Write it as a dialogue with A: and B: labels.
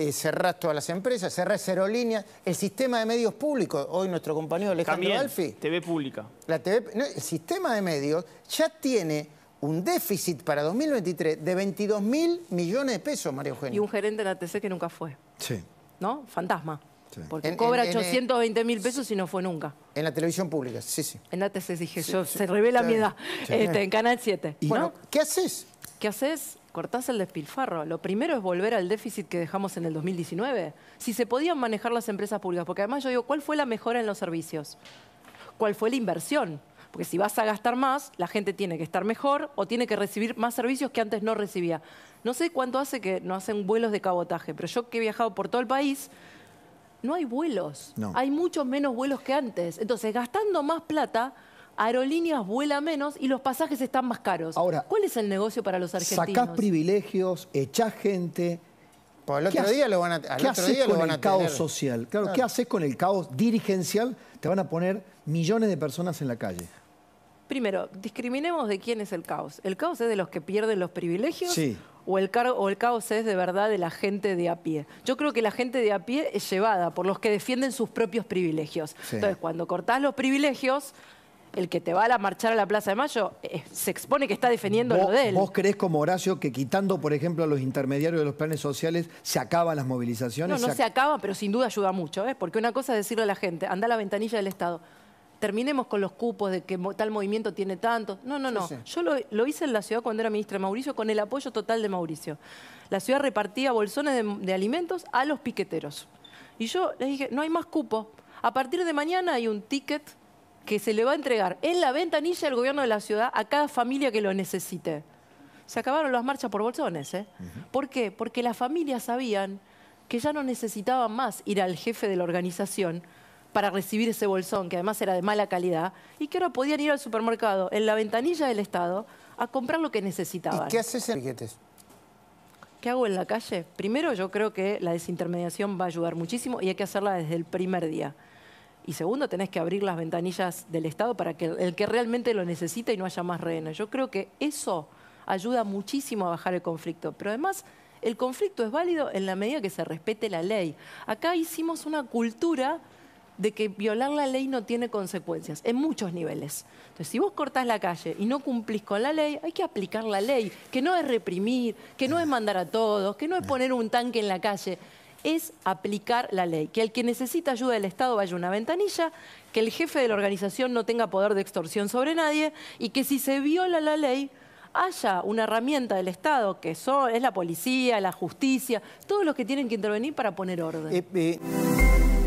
A: eh, cerrás todas las empresas, cerrás aerolíneas, el sistema de medios públicos, hoy nuestro compañero Alejandro También, Alfi. TV pública. La TV, el sistema de medios ya tiene un déficit para 2023 de 22 mil millones de pesos, María Eugenia. Y un gerente de la TC que nunca fue. Sí. ¿No? Fantasma. Porque cobra 820 mil pesos y no fue nunca. En la televisión pública, sí, sí. En la TC dije yo, se revela mi edad, este, en Canal 7. Bueno, ¿qué haces? ¿Qué haces? cortás el despilfarro. Lo primero es volver al déficit que dejamos en el 2019. Si se podían manejar las empresas públicas, porque además yo digo, ¿cuál fue la mejora en los servicios? ¿Cuál fue la inversión? Porque si vas a gastar más, la gente tiene que estar mejor o tiene que recibir más servicios que antes no recibía. No sé cuánto hace que no hacen vuelos de cabotaje, pero yo que he viajado por todo el país, no hay vuelos. Hay muchos menos vuelos que antes. Entonces, gastando más plata, aerolíneas vuela menos y los pasajes están más caros. Ahora, ¿cuál es el negocio para los argentinos? Sacás privilegios, echás gente. ¿qué otro con el caos social? Claro, ¿qué haces con el caos dirigencial? Te van a poner millones de personas en la calle. Primero, discriminemos de quién es el caos. ¿El caos es de los que pierden los privilegios? Sí. O el, caos es de verdad de la gente de a pie. Yo creo que la gente de a pie es llevada por los que defienden sus propios privilegios. Entonces, cuando cortás los privilegios, el que te va a marchar a la Plaza de Mayo eh, se expone que está defendiendo lo de él. ¿Vos crees como Horacio que quitando, por ejemplo, a los intermediarios de los planes sociales, se acaban las movilizaciones? No, no se, acaban, pero sin duda ayuda mucho, ¿eh? porque una cosa es decirle a la gente, anda a la ventanilla del Estado, terminemos con los cupos de que tal movimiento tiene tanto. No, no, no. Yo lo, hice en la ciudad cuando era ministra de Mauricio con el apoyo total de Mauricio. La ciudad repartía bolsones de, de alimentos a los piqueteros. Y yo les dije, no hay más cupo. A partir de mañana hay un ticket que se le va a entregar en la ventanilla del gobierno de la ciudad a cada familia que lo necesite. Se acabaron las marchas por bolsones. ¿eh? ¿Por qué? Porque las familias sabían que ya no necesitaban más ir al jefe de la organización para recibir ese bolsón, que además era de mala calidad, y que ahora podían ir al supermercado, en la ventanilla del Estado, a comprar lo que necesitaban. qué haces en piquetes? ¿Qué hago en la calle? Primero yo creo que la desintermediación va a ayudar muchísimo y hay que hacerla desde el primer día y segundo, tenés que abrir las ventanillas del Estado para que el que realmente lo necesita y no haya más rehenes. Yo creo que eso ayuda muchísimo a bajar el conflicto, pero además el conflicto es válido en la medida que se respete la ley. Acá hicimos una cultura de que violar la ley no tiene consecuencias, en muchos niveles. Entonces, si vos cortás la calle y no cumplís con la ley, hay que aplicar la ley, que no es reprimir, que no es mandar a todos, que no es poner un tanque en la calle es aplicar la ley. Que al que necesita ayuda del Estado vaya a una ventanilla, que el jefe de la organización no tenga poder de extorsión sobre nadie y que si se viola la ley haya una herramienta del Estado, que son, es la policía, la justicia, todos los que tienen que intervenir para poner orden. Eh, eh.